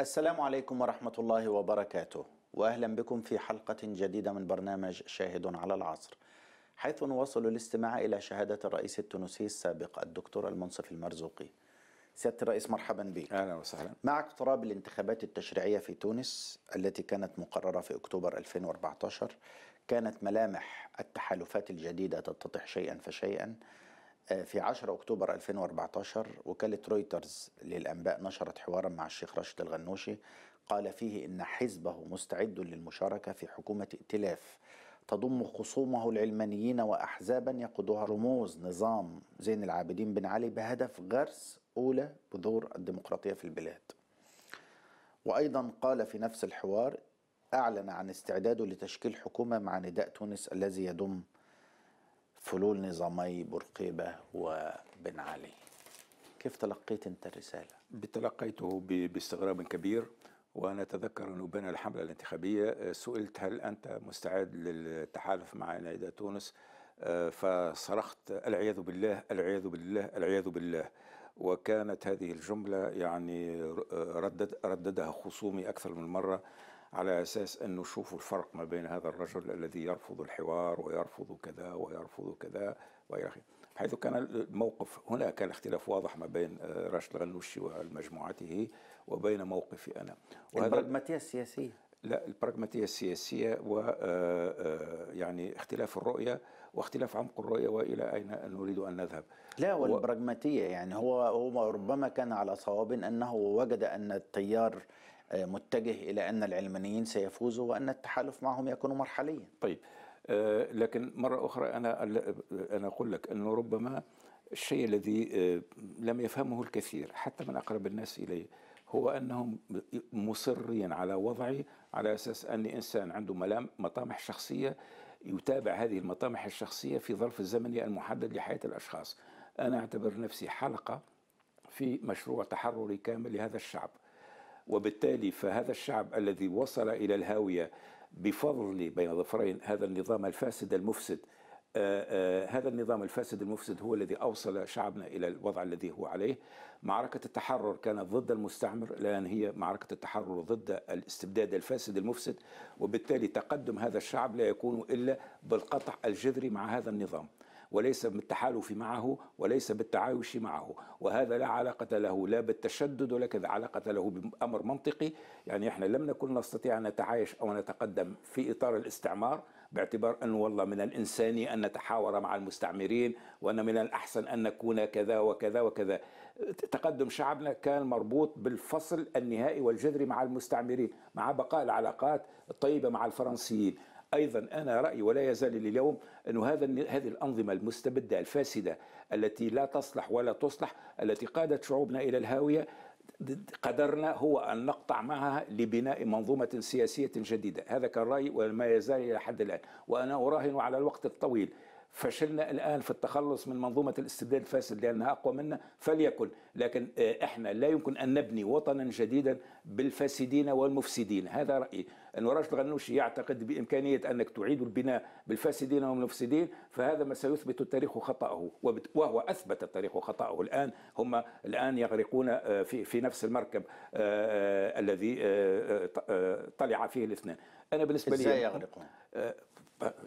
السلام عليكم ورحمة الله وبركاته وأهلا بكم في حلقة جديدة من برنامج شاهد على العصر حيث نواصل الاستماع إلى شهادة الرئيس التونسي السابق الدكتور المنصف المرزوقي سيادة الرئيس مرحبا بك أهلا وسهلا مع اقتراب الانتخابات التشريعية في تونس التي كانت مقررة في أكتوبر 2014 كانت ملامح التحالفات الجديدة تتضح شيئا فشيئا في 10 أكتوبر 2014 وكالة رويترز للأنباء نشرت حوارا مع الشيخ راشد الغنوشي قال فيه إن حزبه مستعد للمشاركة في حكومة ائتلاف تضم خصومه العلمانيين وأحزابا يقودها رموز نظام زين العابدين بن علي بهدف غرس أولى بذور الديمقراطية في البلاد وأيضا قال في نفس الحوار أعلن عن استعداده لتشكيل حكومة مع نداء تونس الذي يضم فلول نظامي برقيبة وبن علي كيف تلقيت أنت الرسالة؟ تلقيته باستغراب كبير وأنا أتذكر أنه بين الحملة الانتخابية آه، سئلت هل أنت مستعد للتحالف مع نائدة تونس؟ آه، فصرخت العياذ بالله العياذ بالله العياذ بالله وكانت هذه الجملة يعني آه، ردد رددها خصومي أكثر من مرة على أساس أنه شوفوا الفرق ما بين هذا الرجل الذي يرفض الحوار ويرفض كذا ويرفض كذا وإلى آخره حيث كان الموقف هنا كان اختلاف واضح ما بين آه، راشد الغنوشي ومجموعته وبين موقفي أنا وهذا البراغماتية السياسية لا البراغماتية السياسية و آه، آه، يعني اختلاف الرؤية واختلاف عمق الرؤية وإلى أين نريد أن نذهب لا والبراغماتية يعني هو هو ربما كان على صواب أنه وجد أن التيار آه، متجه إلى أن العلمانيين سيفوزوا وأن التحالف معهم يكون مرحليا طيب آه، لكن مرة أخرى أنا أنا أقول لك أنه ربما الشيء الذي آه، لم يفهمه الكثير حتى من أقرب الناس إليه هو أنهم مصرين على وضعي على أساس أني إنسان عنده ملام مطامح شخصية يتابع هذه المطامح الشخصية في ظرف الزمني المحدد لحياة الأشخاص أنا أعتبر نفسي حلقة في مشروع تحرري كامل لهذا الشعب وبالتالي فهذا الشعب الذي وصل إلى الهاوية بفضل بين ظفرين هذا النظام الفاسد المفسد آآ آه، آآ آه، هذا النظام الفاسد المفسد هو الذي أوصل شعبنا إلى الوضع الذي هو عليه معركة التحرر كانت ضد المستعمر لأن هي معركة التحرر ضد الاستبداد الفاسد المفسد وبالتالي تقدم هذا الشعب لا يكون إلا بالقطع الجذري مع هذا النظام وليس بالتحالف معه وليس بالتعايش معه وهذا لا علاقة له لا بالتشدد ولا كذا علاقة له بأمر منطقي يعني احنا لم نكن نستطيع أن نتعايش أو نتقدم في إطار الاستعمار باعتبار أن والله من الإنساني أن نتحاور مع المستعمرين وأن من الأحسن أن نكون كذا وكذا وكذا تقدم شعبنا كان مربوط بالفصل النهائي والجذري مع المستعمرين مع بقاء العلاقات الطيبة مع الفرنسيين ايضا انا رايي ولا يزال اليوم انه هذا هذه الانظمه المستبده الفاسده التي لا تصلح ولا تصلح التي قادت شعوبنا الى الهاويه قدرنا هو ان نقطع معها لبناء منظومه سياسيه جديده، هذا كان رايي وما يزال الى حد الان، وانا اراهن على الوقت الطويل فشلنا الان في التخلص من منظومه الاستبداد الفاسد لانها اقوى منا فليكن، لكن آه، احنا لا يمكن ان نبني وطنا جديدا بالفاسدين والمفسدين، هذا رايي، أن راشد غنوشي يعتقد بإمكانية أنك تعيد البناء بالفاسدين والمفسدين فهذا ما سيثبت التاريخ خطأه وهو أثبت التاريخ خطأه الآن هم الآن يغرقون آه، في, في نفس المركب آه، آه، الذي طلع فيه الاثنين أنا بالنسبة لي يغرقون؟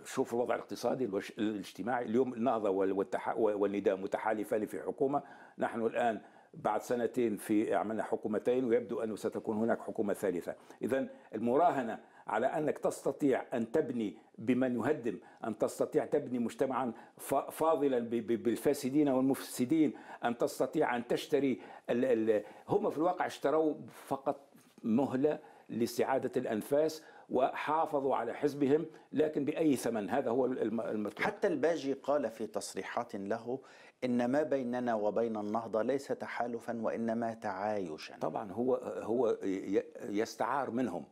شوف الوضع الاقتصادي الاجتماعي اليوم النهضة والنداء متحالفان في حكومة نحن الآن بعد سنتين في عملنا حكومتين ويبدو أنه ستكون هناك حكومة ثالثة إذا المراهنة على أنك تستطيع أن تبني بمن يهدم أن تستطيع تبني مجتمعا فاضلا بالفاسدين والمفسدين أن تستطيع أن تشتري هم في الواقع اشتروا فقط مهلة لاستعادة الأنفاس وحافظوا على حزبهم لكن بأي ثمن هذا هو المطلوب حتى الباجي قال في تصريحات له إن ما بيننا وبين النهضة ليس تحالفا وإنما تعايشا طبعا هو, هو يستعار منهم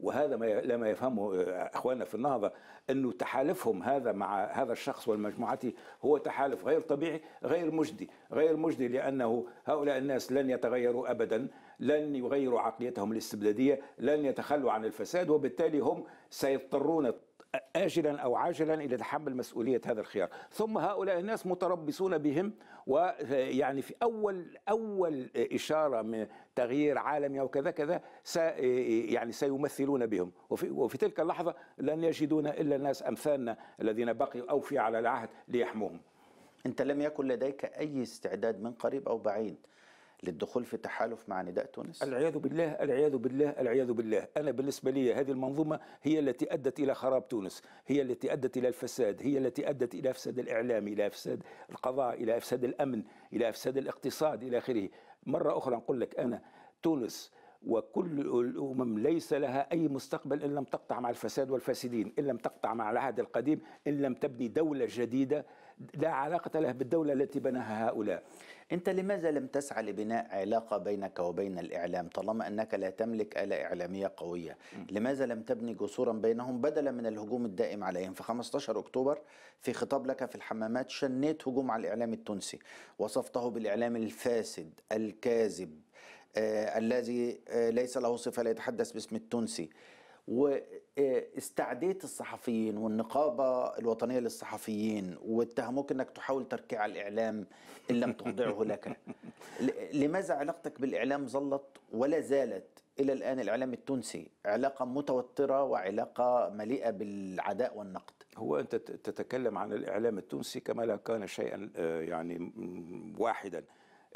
وهذا ما لما يفهمه آه، اخواننا في النهضه انه تحالفهم هذا مع هذا الشخص والمجموعات هو تحالف غير طبيعي غير مجدي، غير مجدي لانه هؤلاء الناس لن يتغيروا ابدا، لن يغيروا عقليتهم الاستبداديه، لن يتخلوا عن الفساد وبالتالي هم سيضطرون آجلا أو عاجلا إلى تحمل مسؤولية هذا الخيار ثم هؤلاء الناس متربصون بهم ويعني في أول أول إشارة من تغيير عالمي أو كذا كذا يعني سيمثلون بهم وفي, وفي تلك اللحظة لن يجدون إلا الناس أمثالنا الذين بقوا أو في على العهد ليحموهم أنت لم يكن لديك أي استعداد من قريب أو بعيد للدخول في تحالف مع نداء تونس؟ العياذ بالله العياذ بالله العياذ بالله أنا بالنسبة لي هذه المنظومة هي التي أدت إلى خراب تونس هي التي أدت إلى الفساد هي التي أدت إلى إفساد الإعلام إلى إفساد القضاء إلى إفساد الأمن إلى إفساد الاقتصاد إلى آخره مرة أخرى نقول لك أنا تونس وكل الامم ليس لها اي مستقبل ان لم تقطع مع الفساد والفاسدين، ان لم تقطع مع العهد القديم، ان لم تبني دوله جديده لا علاقة له بالدولة التي بناها هؤلاء أنت لماذا لم تسعى لبناء علاقة بينك وبين الإعلام طالما أنك لا تملك آلة إعلامية قوية لماذا لم تبني جسورا بينهم بدلا من الهجوم الدائم عليهم في 15 أكتوبر في خطاب لك في الحمامات شنيت هجوم على الإعلام التونسي وصفته بالإعلام الفاسد الكاذب آه الذي آه ليس له صفة لا يتحدث باسم التونسي واستعديت الصحفيين والنقابة الوطنية للصحفيين واتهموك أنك تحاول تركيع الإعلام إن لم تخضعه لك لماذا علاقتك بالإعلام ظلت ولا زالت إلى الآن الإعلام التونسي علاقة متوترة وعلاقة مليئة بالعداء والنقد هو أنت تتكلم عن الإعلام التونسي كما لا كان شيئا آه، يعني واحدا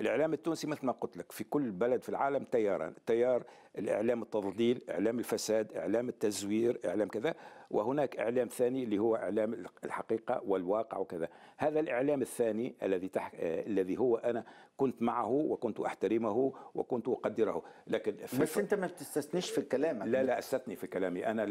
الاعلام التونسي مثل ما قلت لك في كل بلد في العالم تياران تيار الاعلام التضليل اعلام الفساد اعلام التزوير اعلام كذا وهناك إعلام ثاني اللي هو إعلام الحقيقة والواقع وكذا هذا الإعلام الثاني الذي تح... الذي هو أنا كنت معه وكنت أحترمه وكنت أقدره لكن في بس أنت ما بتستثنيش في كلامك لا لا أستثني في كلامي أنا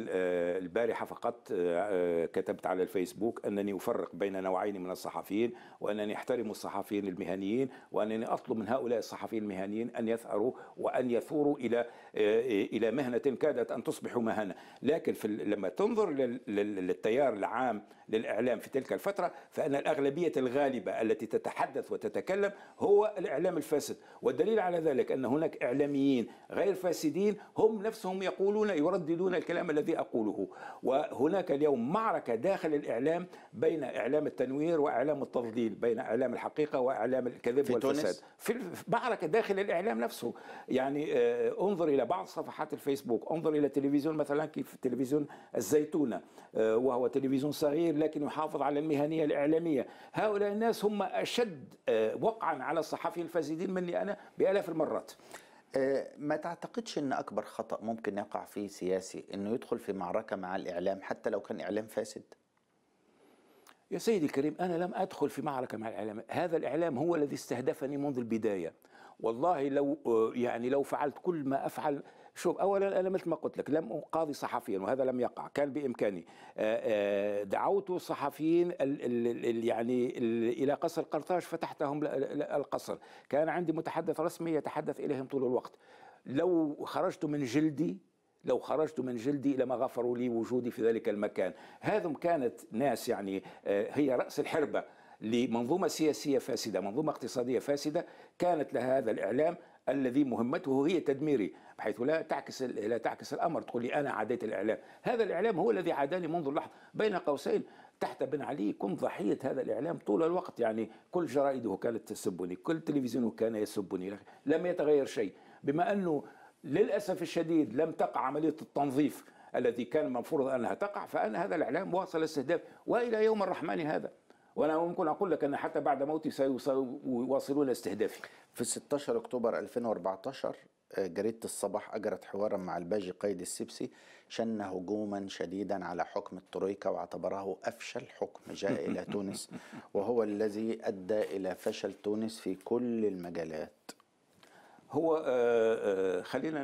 البارحة فقط آه، آه، كتبت على الفيسبوك أنني أفرق بين نوعين من الصحفيين وأنني أحترم الصحفيين المهنيين وأنني أطلب من هؤلاء الصحفيين المهنيين أن يثأروا وأن يثوروا إلى آه، آه، إلى مهنة كادت أن تصبح مهنة لكن في لما تنظر للتيار العام للإعلام في تلك الفترة فأن الأغلبية الغالبة التي تتحدث وتتكلم هو الإعلام الفاسد والدليل على ذلك أن هناك إعلاميين غير فاسدين هم نفسهم يقولون يرددون الكلام الذي أقوله وهناك اليوم معركة داخل الإعلام بين إعلام التنوير وإعلام التضليل بين إعلام الحقيقة وإعلام الكذب في والفساد تونس؟ في معركة داخل الإعلام نفسه يعني آه، انظر إلى إلى بعض صفحات الفيسبوك انظر إلى تلفزيون مثلا كيف تلفزيون الزيتونة آه، وهو تلفزيون صغير لكن يحافظ على المهنية الإعلامية هؤلاء الناس هم أشد آه، وقعا على الصحفي الفاسدين مني أنا بآلاف المرات آه، ما تعتقدش ان اكبر خطا ممكن يقع فيه سياسي انه يدخل في معركه مع الاعلام حتى لو كان اعلام فاسد يا سيدي الكريم انا لم ادخل في معركه مع الاعلام هذا الاعلام هو الذي استهدفني منذ البدايه والله لو آه، يعني لو فعلت كل ما افعل شوف اولا انا مثل ما قلت لك لم اقاضي صحفيا وهذا لم يقع كان بامكاني آه، آه، دعوت صحفيين يعني الى قصر قرطاج فتحتهم القصر كان عندي متحدث رسمي يتحدث اليهم طول الوقت لو خرجت من جلدي لو خرجت من جلدي لما غفروا لي وجودي في ذلك المكان هذم كانت ناس يعني هي رأس الحربة لمنظومة سياسية فاسدة منظومة اقتصادية فاسدة كانت لها هذا الإعلام الذي مهمته هي تدميري بحيث لا تعكس لا تعكس الامر تقول لي انا عاديت الاعلام هذا الاعلام هو الذي عاداني منذ اللحظه بين قوسين تحت بن علي كنت ضحيه هذا الاعلام طول الوقت يعني كل جرائده كانت تسبني كل تلفزيونه كان يسبني لم يتغير شيء بما انه للاسف الشديد لم تقع عمليه التنظيف التي كان المفروض انها تقع فانا هذا الاعلام واصل استهداف والى يوم الرحمن هذا وانا ممكن اقول لك ان حتى بعد موتي سيواصلون استهدافي في 16 اكتوبر 2014 آه، جريدة الصباح أجرت حوارا مع الباجي قايد السبسي شن هجوما شديدا على حكم الترويكا واعتبره أفشل حكم جاء إلى تونس وهو الذي أدى إلى فشل تونس في كل المجالات هو آه، آه، خلينا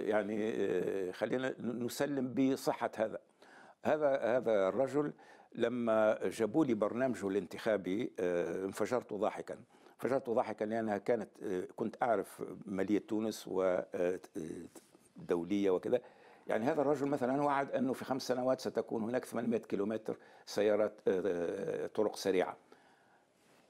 يعني خلينا نسلم بصحة هذا هذا هذا الرجل لما جابوا لي برنامجه الانتخابي آه، انفجرت ضاحكا انفجرت ضاحكا لانها كانت آه، كنت اعرف ماليه تونس ودوليه آه، وكذا يعني هذا الرجل مثلا وعد انه في خمس سنوات ستكون هناك 800 كيلومتر سيارات طرق سريعه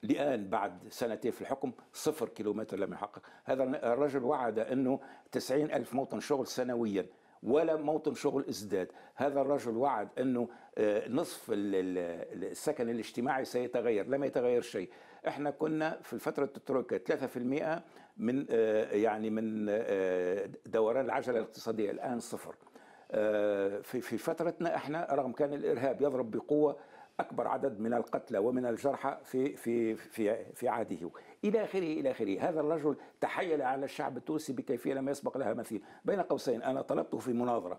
الان بعد سنتين في الحكم صفر كيلومتر لم يحقق هذا الرجل وعد انه 90 ألف موطن شغل سنويا ولا موطن شغل ازداد هذا الرجل وعد انه آه، نصف السكن الاجتماعي سيتغير لم يتغير شيء احنا كنا في فتره الترويكا 3% من آه، يعني من آه، دوران العجله الاقتصاديه الان صفر في في فترتنا احنا رغم كان الارهاب يضرب بقوه اكبر عدد من القتلى ومن الجرحى في في في في عهده الى اخره الى اخره هذا الرجل تحيل على الشعب التونسي بكيفيه لم يسبق لها مثيل بين قوسين انا طلبته في مناظره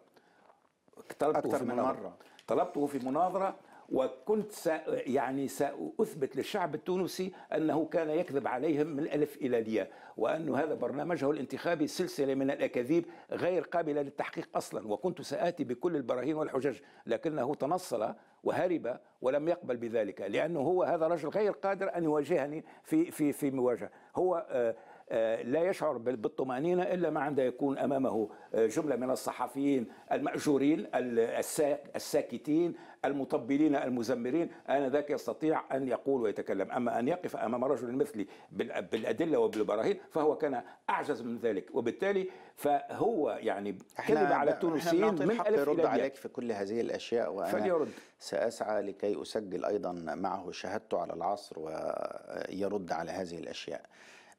طلبته أكثر في من مناظرة. مرة طلبته في مناظرة وكنت سا يعني سأثبت للشعب التونسي أنه كان يكذب عليهم من الألف إلى الياء وأن هذا برنامجه الانتخابي سلسلة من الأكاذيب غير قابلة للتحقيق أصلا وكنت سآتي بكل البراهين والحجج لكنه تنصل وهرب ولم يقبل بذلك لأنه هو هذا رجل غير قادر أن يواجهني في في في مواجهة هو آه آه، لا يشعر بالطمأنينة إلا ما عند يكون أمامه آه، جملة من الصحفيين المأجورين الساكتين المطبلين المزمرين آنذاك يستطيع أن يقول ويتكلم أما أن يقف أمام رجل مثلي بالأدلة وبالبراهين فهو كان أعجز من ذلك وبالتالي فهو يعني كذب على التونسيين من ألف يرد إلى عليك في كل هذه الأشياء وأنا فليرد. سأسعى لكي أسجل أيضا معه شهادته على العصر ويرد على هذه الأشياء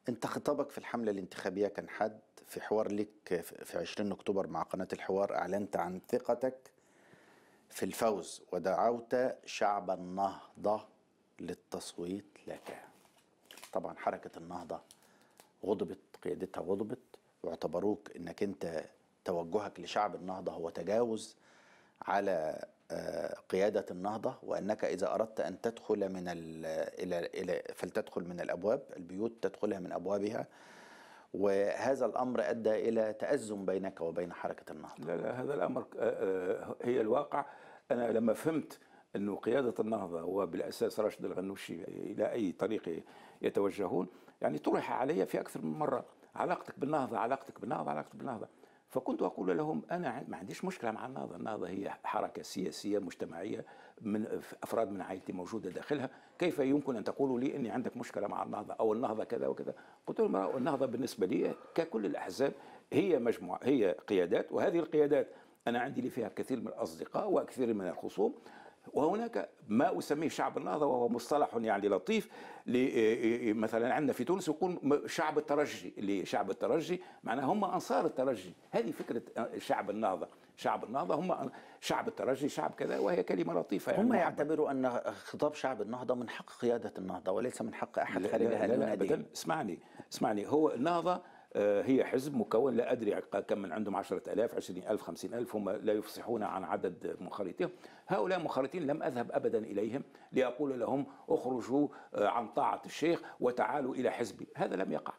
انت خطابك في الحمله الانتخابيه كان حد في حوار لك في 20 اكتوبر مع قناه الحوار اعلنت عن ثقتك في الفوز ودعوت شعب النهضه للتصويت لك طبعا حركه النهضه غضبت قيادتها غضبت واعتبروك انك انت توجهك لشعب النهضه هو تجاوز على قيادة النهضة وأنك إذا أردت أن تدخل من إلى إلى فلتدخل من الأبواب البيوت تدخلها من أبوابها وهذا الأمر أدى إلى تأزم بينك وبين حركة النهضة لا لا هذا الأمر آه، آه، هي الواقع أنا لما فهمت أنه قيادة النهضة وبالأساس راشد الغنوشي إلى أي طريق يتوجهون يعني طرح علي في أكثر من مرة علاقتك بالنهضة علاقتك بالنهضة علاقتك بالنهضة فكنت أقول لهم أنا ما عنديش مشكلة مع النهضة النهضة هي حركة سياسية مجتمعية من أفراد من عائلتي موجودة داخلها كيف يمكن أن تقولوا لي أني عندك مشكلة مع النهضة أو النهضة كذا وكذا قلت لهم النهضة بالنسبة لي ككل الأحزاب هي مجموعة هي قيادات وهذه القيادات أنا عندي لي فيها كثير من الأصدقاء وكثير من الخصوم وهناك ما أسميه شعب النهضة وهو مصطلح يعني لطيف إيه، إيه، إيه، مثلا عندنا في تونس يقول شعب الترجي اللي شعب الترجي معناها هم أنصار الترجي هذه فكرة آه، شعب النهضة شعب النهضة هم شعب الترجي شعب كذا وهي كلمة لطيفة يعني هم نعم. يعتبروا أن خطاب شعب النهضة من حق قيادة النهضة وليس من حق أحد خارج لا لا لا, لا أبدا اسمعني اسمعني هو النهضة آه، هي حزب مكون لا أدري كم من عندهم 10000 20000 50000 هم لا يفصحون عن عدد منخرطين هؤلاء المنخرطين لم أذهب أبدا إليهم لأقول لهم اخرجوا آه، عن طاعة الشيخ وتعالوا إلى حزبي هذا لم يقع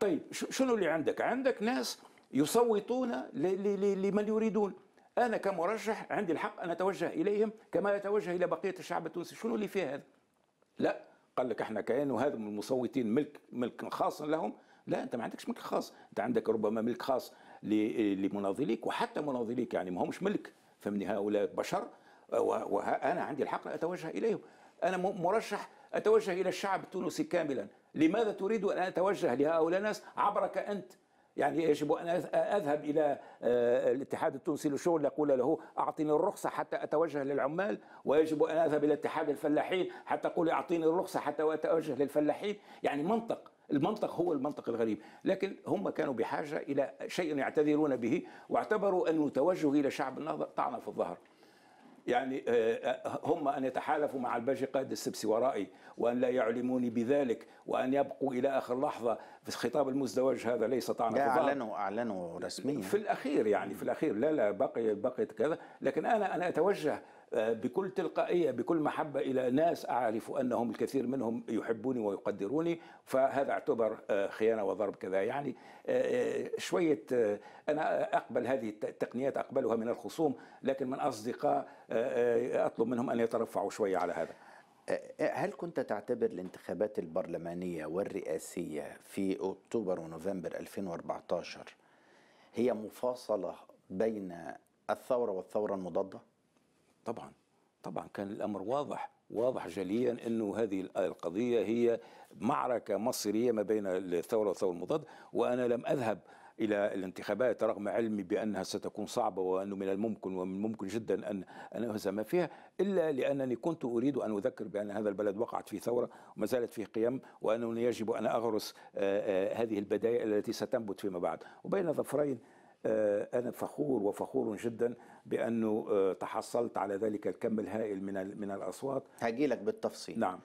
طيب شنو اللي عندك عندك ناس يصوتون لمن يريدون أنا كمرشح عندي الحق أن أتوجه إليهم كما يتوجه إلى بقية الشعب التونسي شنو اللي فيه هذا لا قال لك احنا كأنه هذا المصوتين ملك ملك خاص لهم لا انت ما عندكش ملك خاص انت عندك ربما ملك خاص لمناضليك وحتى مناضليك يعني ما همش ملك فمن هؤلاء بشر وانا عندي الحق اتوجه اليهم انا مرشح اتوجه الى الشعب التونسي كاملا لماذا تريد ان اتوجه لهؤلاء الناس عبرك انت يعني يجب ان اذهب الى آه، الاتحاد التونسي للشغل لاقول له اعطيني الرخصه حتى اتوجه للعمال ويجب ان اذهب الى اتحاد الفلاحين حتى اقول اعطيني الرخصه حتى اتوجه للفلاحين يعني منطق المنطق هو المنطق الغريب لكن هم كانوا بحاجة إلى شيء يعتذرون به واعتبروا أن توجه إلى شعب النهضة طعنة في الظهر يعني آه، آه، هم أن يتحالفوا مع الباجي قائد السبسي ورائي وأن لا يعلموني بذلك وأن يبقوا إلى آخر لحظة في الخطاب المزدوج هذا ليس طعنا الظهر أعلنوا أعلنوا رسميا في الأخير يعني في الأخير لا لا بقي بقيت كذا لكن أنا أنا أتوجه بكل تلقائيه بكل محبه الى ناس اعرف انهم الكثير منهم يحبوني ويقدروني فهذا اعتبر آه، خيانه وضرب كذا يعني آه، آه، شويه انا اقبل هذه التقنيات اقبلها من الخصوم لكن من اصدقاء اطلب منهم ان يترفعوا شويه على هذا هل كنت تعتبر الانتخابات البرلمانية والرئاسية في أكتوبر ونوفمبر 2014 هي مفاصلة بين الثورة والثورة المضادة؟ طبعا طبعا كان الامر واضح واضح جليا انه هذه القضيه هي معركه مصيريه ما بين الثوره والثوره المضاد وانا لم اذهب الى الانتخابات رغم علمي بانها ستكون صعبه وانه من الممكن ومن الممكن جدا ان ان اهزم فيها الا لانني كنت اريد ان اذكر بان هذا البلد وقعت في ثوره وما زالت في قيم وانني يجب ان اغرس آه، آه، هذه البدائل التي ستنبت فيما بعد وبين ظفرين آه، أنا فخور وفخور جدا بانه آه، تحصلت على ذلك الكم الهائل من من الاصوات هاجي لك بالتفصيل نعم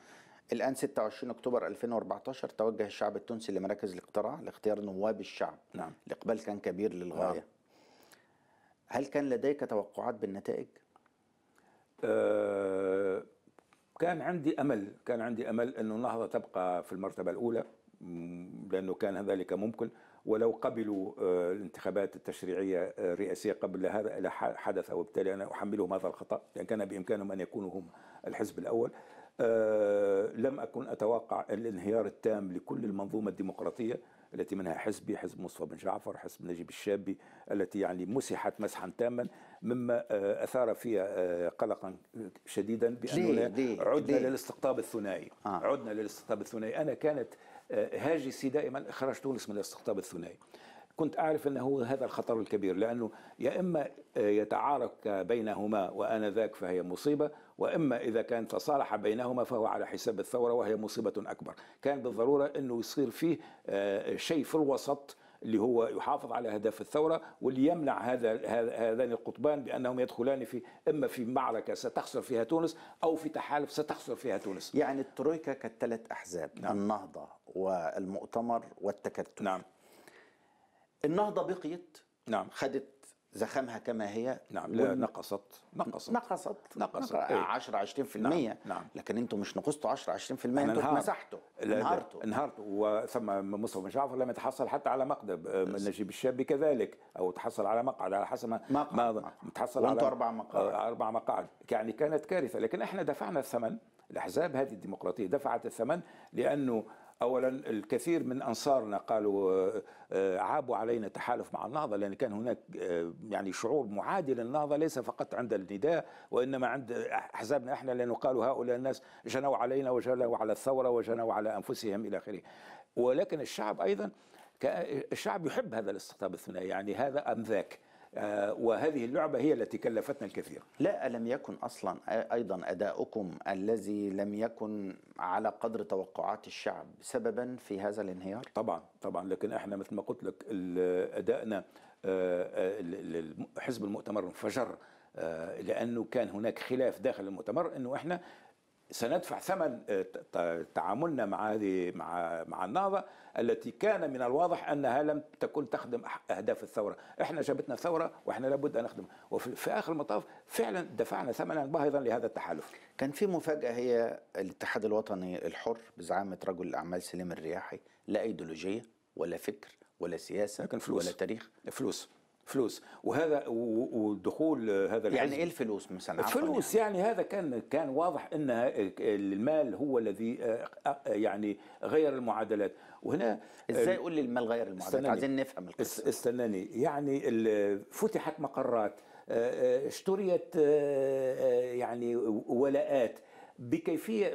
الآن 26 أكتوبر 2014 توجه الشعب التونسي لمراكز الاقتراع لاختيار نواب الشعب نعم الإقبال كان كبير للغاية نعم. هل كان لديك توقعات بالنتائج؟ آه كان عندي أمل كان عندي أمل أنه النهضة تبقى في المرتبة الأولى لأنه كان ذلك ممكن ولو قبلوا آه، الانتخابات التشريعية آه، الرئاسية قبل هذا حدث وبالتالي أنا أحملهم هذا الخطأ لأن كان بإمكانهم أن يكونوا هم الحزب الأول آه، لم أكن أتوقع الانهيار التام لكل المنظومة الديمقراطية التي منها حزبي حزب مصطفى بن جعفر حزب نجيب الشابي التي يعني مسحت مسحا تاما مما اثار فيها قلقا شديدا باننا عدنا للاستقطاب الثنائي آه. عدنا للاستقطاب الثنائي انا كانت هاجسي دائما إخراج تونس من الاستقطاب الثنائي كنت أعرف أنه هذا الخطر الكبير لأنه يا إما يتعارك بينهما وأنا ذاك فهي مصيبة وإما إذا كان تصالح بينهما فهو على حساب الثورة وهي مصيبة أكبر كان بالضرورة أنه يصير فيه آه، شيء في الوسط اللي هو يحافظ على اهداف الثوره واللي يمنع هذا هذان القطبان بانهم يدخلان في اما في معركه ستخسر فيها تونس او في تحالف ستخسر فيها تونس. يعني الترويكا كالثلاث احزاب نعم. النهضه والمؤتمر والتكتل. نعم. النهضه بقيت نعم خدت زخمها كما هي نعم لا نقصت نقصت نقصت نقصت 10 20% إيه. نعم. نعم. لكن انتم مش نقصتوا 10 20% انتم اتمسحتوا انهارتوا انهارتوا وثم مصطفى بن جعفر لم يتحصل حتى على مقدم نجيب الشابي كذلك او تحصل على مقعد على حسب ما ما تحصل على اربع مقاعد أه، اربع مقاعد يعني كانت كارثه لكن احنا دفعنا الثمن الاحزاب هذه الديمقراطيه دفعت الثمن لانه اولا الكثير من انصارنا قالوا آه، آه، عابوا علينا التحالف مع النهضه لان كان هناك آه، يعني شعور معادي للنهضه ليس فقط عند النداء وانما عند احزابنا احنا لانه قالوا هؤلاء الناس جنوا علينا وجنوا على الثوره وجنوا على انفسهم الى اخره ولكن الشعب ايضا الشعب يحب هذا الاستقطاب الثنائي يعني هذا ام ذاك آه، وهذه اللعبة هي التي كلفتنا الكثير لا ألم يكن أصلا أيضا أداؤكم الذي لم يكن على قدر توقعات الشعب سببا في هذا الانهيار طبعا طبعا لكن احنا مثل ما قلت لك أدائنا آه، حزب المؤتمر انفجر آه، لانه كان هناك خلاف داخل المؤتمر انه احنا سندفع ثمن آه، تعاملنا مع هذه مع مع النهضه التي كان من الواضح انها لم تكن تخدم اهداف الثوره، احنا جابتنا ثوره واحنا لابد ان نخدم، وفي اخر المطاف فعلا دفعنا ثمنا باهظا لهذا التحالف. كان في مفاجاه هي الاتحاد الوطني الحر بزعامه رجل الاعمال سليم الرياحي، لا ايديولوجيه ولا فكر ولا سياسه لكن فلوس ولا تاريخ فلوس فلوس وهذا ودخول هذا يعني الحزب يعني ايه الفلوس مثلا الفلوس يعني. يعني هذا كان كان واضح ان المال هو الذي آه، آه، آه، يعني غير المعادلات وهنا ازاي قول لي المال غير المعادلات عايزين نفهم القصه استناني يعني فتحت مقرات اشتريت يعني ولاءات بكيفيه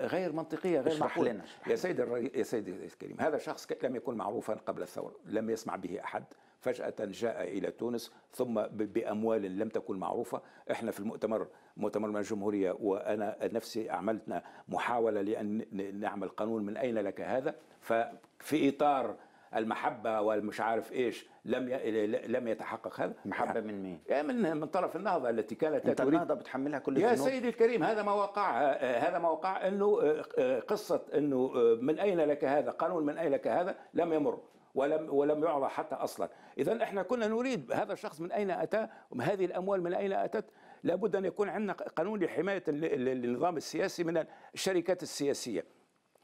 غير منطقيه غير معقوله لنا يا سيد الري... يا سيدي الكريم هذا شخص لم يكن معروفا قبل الثوره لم يسمع به احد فجأة جاء إلى تونس ثم بأموال لم تكن معروفة احنا في المؤتمر مؤتمر الجمهورية وأنا نفسي عملتنا محاولة لأن نعمل قانون من أين لك هذا ففي إطار المحبه والمش عارف ايش لم ي... لم يتحقق هذا محبه من مين؟ يعني من من طرف النهضه التي كانت انت النهضه بتحملها كل يا الذنوب. سيدي الكريم هذا ما وقع هذا ما وقع انه آه، آه، قصه انه آه، من اين لك هذا؟ قانون من اين لك هذا؟ لم يمر ولم ولم يعرى حتى اصلا اذا احنا كنا نريد هذا الشخص من اين اتى هذه الاموال من اين اتت لابد ان يكون عندنا قانون لحمايه النظام السياسي من الشركات السياسيه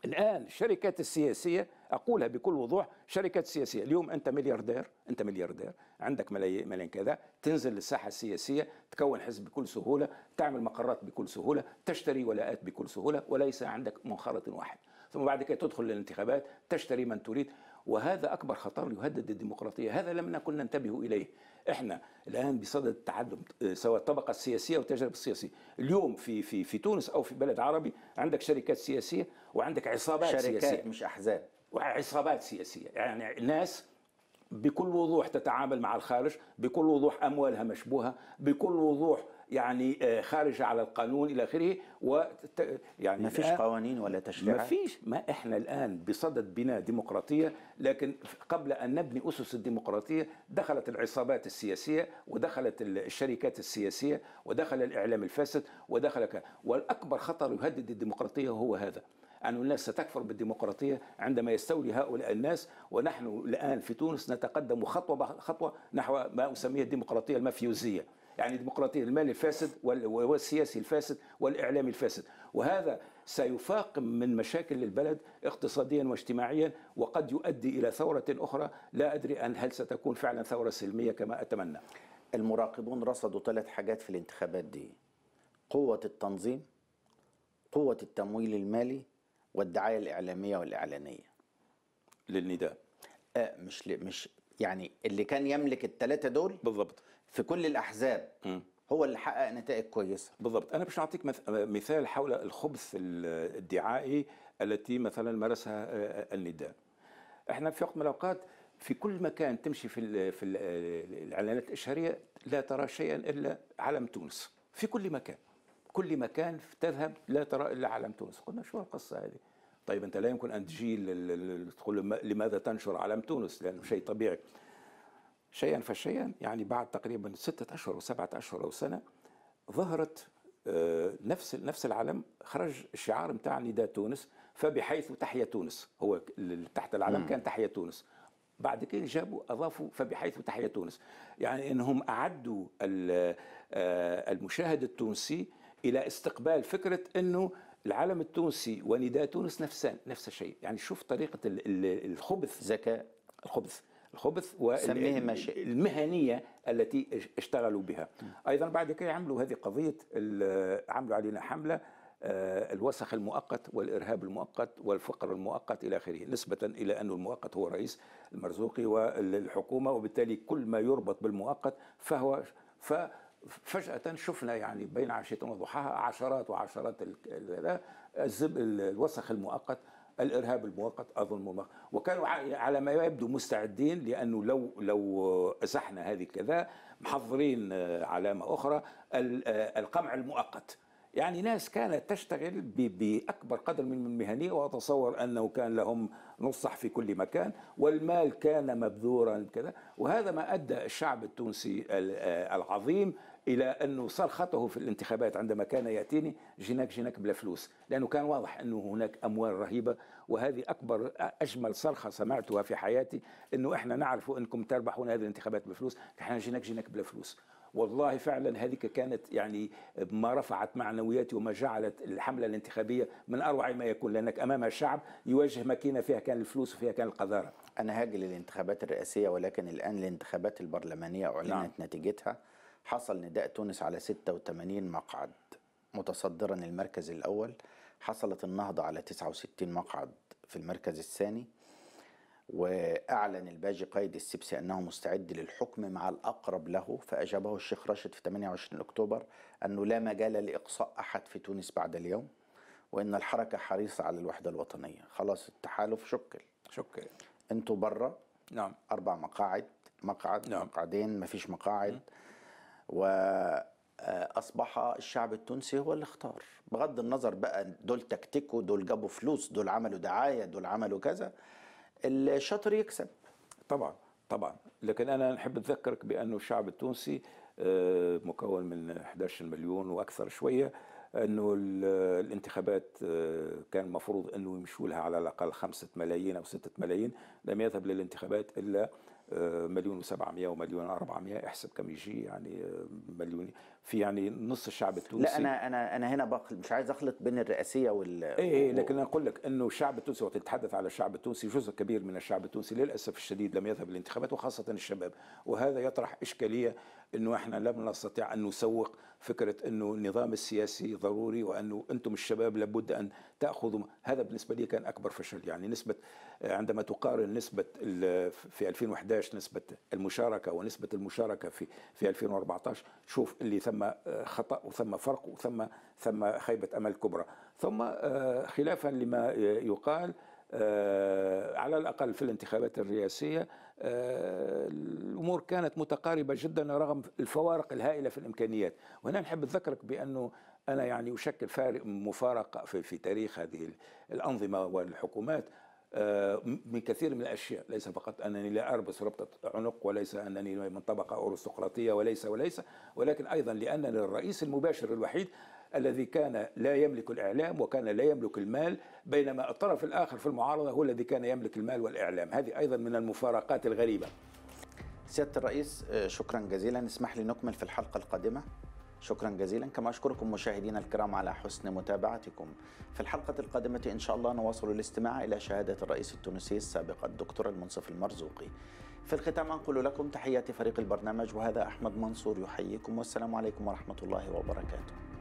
الان الشركات السياسيه اقولها بكل وضوح شركات سياسيه اليوم انت ملياردير انت ملياردير عندك ملايين ملايين كذا تنزل للساحه السياسيه تكون حزب بكل سهوله تعمل مقرات بكل سهوله تشتري ولاءات بكل سهوله وليس عندك منخرط واحد ثم بعد كده تدخل للانتخابات تشتري من تريد وهذا أكبر خطر يهدد الديمقراطية هذا لم نكن ننتبه إليه إحنا الآن بصدد التعلم آه، سواء الطبقة السياسية التجربه السياسية اليوم في في في تونس أو في بلد عربي عندك شركات سياسية وعندك عصابات شركات سياسية شركات مش أحزاب وعصابات سياسية يعني ناس بكل وضوح تتعامل مع الخارج بكل وضوح أموالها مشبوهة بكل وضوح يعني آه، خارجه على القانون الى اخره و يعني ما فيش آه، قوانين ولا تشريعات ما فيش ما احنا الان بصدد بناء ديمقراطيه لكن قبل ان نبني اسس الديمقراطيه دخلت العصابات السياسيه ودخلت الشركات السياسيه ودخل الاعلام الفاسد ودخل ك... والاكبر خطر يهدد الديمقراطيه هو هذا أن الناس ستكفر بالديمقراطية عندما يستولي هؤلاء الناس ونحن الآن في تونس نتقدم خطوة خطوة نحو ما أسميه الديمقراطية المفيوزية يعني الديمقراطية المالي الفاسد والسياسي الفاسد والإعلامي الفاسد وهذا سيفاقم من مشاكل البلد اقتصاديا واجتماعيا وقد يؤدي إلى ثورة أخرى لا أدري أن هل ستكون فعلا ثورة سلمية كما أتمنى المراقبون رصدوا ثلاث حاجات في الانتخابات دي قوة التنظيم قوة التمويل المالي والدعاية الإعلامية والإعلانية للنداء آه مش مش يعني اللي كان يملك الثلاثة دول بالضبط في كل الاحزاب هو اللي حقق نتائج كويسه بالضبط انا باش نعطيك مثال حول الخبث الدعائي التي مثلا مارسها النداء احنا في وقت من الاوقات في كل مكان تمشي في في الاعلانات الاشهريه لا ترى شيئا الا علم تونس في كل مكان كل مكان تذهب لا ترى الا علم تونس قلنا شو القصه هذه طيب انت لا يمكن ان تجي تقول لماذا تنشر علم تونس لانه شيء طبيعي شيئا فشيئا يعني بعد تقريبا ستة أشهر أو سبعة أشهر أو سنة ظهرت آه، نفس نفس العلم خرج الشعار نتاع نداء تونس فبحيث تحيا تونس هو تحت العلم كان تحيا تونس بعد كده جابوا اضافوا فبحيث تحيا تونس يعني انهم اعدوا آه، المشاهد التونسي الى استقبال فكره انه العلم التونسي ونداء تونس نفسان نفس الشيء يعني شوف طريقه الخبث ذكاء الخبث الخبث والمهنيه التي اشتغلوا بها ايضا بعد كده عملوا هذه قضيه عملوا علينا حمله آه، الوسخ المؤقت والارهاب المؤقت والفقر المؤقت الى اخره نسبه الى ان المؤقت هو رئيس المرزوقي والحكومه وبالتالي كل ما يربط بالمؤقت فهو ف فجأة شفنا يعني بين عشية وضحاها عشرات وعشرات الوسخ المؤقت الارهاب المؤقت اظن وكانوا على ما يبدو مستعدين لانه لو لو ازحنا هذه كذا محضرين آه، علامه اخرى آه، القمع المؤقت يعني ناس كانت تشتغل باكبر قدر من المهنيه واتصور انه كان لهم نصح في كل مكان والمال كان مبذورا كذا وهذا ما ادى الشعب التونسي آه، العظيم الى انه صرخته في الانتخابات عندما كان ياتيني جيناك جيناك بلا فلوس لانه كان واضح انه هناك اموال رهيبه وهذه اكبر اجمل صرخه سمعتها في حياتي انه احنا نعرف انكم تربحون هذه الانتخابات بفلوس احنا جيناك جيناك بلا فلوس والله فعلا هذيك كانت يعني ما رفعت معنوياتي وما جعلت الحمله الانتخابيه من اروع ما يكون لانك امام شعب يواجه ماكينه فيها كان الفلوس وفيها كان القذاره. انا هاجل للانتخابات الرئاسيه ولكن الان الانتخابات البرلمانيه اعلنت نعم. نتيجتها حصل نداء تونس على 86 مقعد متصدرا المركز الأول حصلت النهضة على 69 مقعد في المركز الثاني وأعلن الباجي قائد السبسي أنه مستعد للحكم مع الأقرب له فأجابه الشيخ راشد في 28 أكتوبر أنه لا مجال لإقصاء أحد في تونس بعد اليوم وإن الحركة حريصة على الوحدة الوطنية خلاص التحالف شكل شكل أنتوا بره نعم أربع مقاعد مقعد نعم. مقعدين مفيش مقاعد م. واصبح الشعب التونسي هو اللي اختار بغض النظر بقى دول تكتيكو دول جابوا فلوس دول عملوا دعايه دول عملوا كذا الشاطر يكسب طبعا طبعا لكن انا نحب اتذكرك بانه الشعب التونسي آه، مكون من 11 مليون واكثر شويه انه الانتخابات آه، كان المفروض انه يمشوا لها على الاقل خمسة ملايين او ستة ملايين لم يذهب للانتخابات الا مليون و700 ومليون و 400 احسب كم يجي يعني مليون في يعني نص الشعب التونسي لا انا انا انا هنا بخل مش عايز اخلط بين الرئاسيه وال ايه ايه لكن انا اقول لك انه الشعب التونسي وقت تتحدث على الشعب التونسي جزء كبير من الشعب التونسي للاسف الشديد لم يذهب للانتخابات وخاصه الشباب وهذا يطرح اشكاليه انه احنا لم نستطيع ان نسوق فكره انه النظام السياسي ضروري وانه انتم الشباب لابد ان تاخذوا هذا بالنسبه لي كان اكبر فشل يعني نسبه عندما تقارن نسبه في 2011 نسبه المشاركه ونسبه المشاركه في في 2014 شوف اللي ثم خطأ وثم فرق وثم ثم خيبة أمل كبرى ثم آه، خلافا لما يقال آه، على الأقل في الانتخابات الرئاسية آه، الأمور كانت متقاربة جدا رغم الفوارق الهائلة في الإمكانيات وهنا نحب اذكرك بأنه أنا يعني أشكل فارق مفارقة في, في تاريخ هذه الأنظمة والحكومات آه، من كثير من الاشياء ليس فقط انني لا اربس ربطه عنق وليس انني من طبقه ارستقراطيه وليس وليس ولكن ايضا لانني الرئيس المباشر الوحيد الذي كان لا يملك الاعلام وكان لا يملك المال بينما الطرف الاخر في المعارضه هو الذي كان يملك المال والاعلام هذه ايضا من المفارقات الغريبه سياده الرئيس آه، شكرا جزيلا اسمح لي نكمل في الحلقه القادمه شكرا جزيلا كما أشكركم مشاهدينا الكرام على حسن متابعتكم في الحلقة القادمة إن شاء الله نواصل الاستماع إلى شهادة الرئيس التونسي السابق الدكتور المنصف المرزوقي في الختام أنقل لكم تحيات فريق البرنامج وهذا أحمد منصور يحييكم والسلام عليكم ورحمة الله وبركاته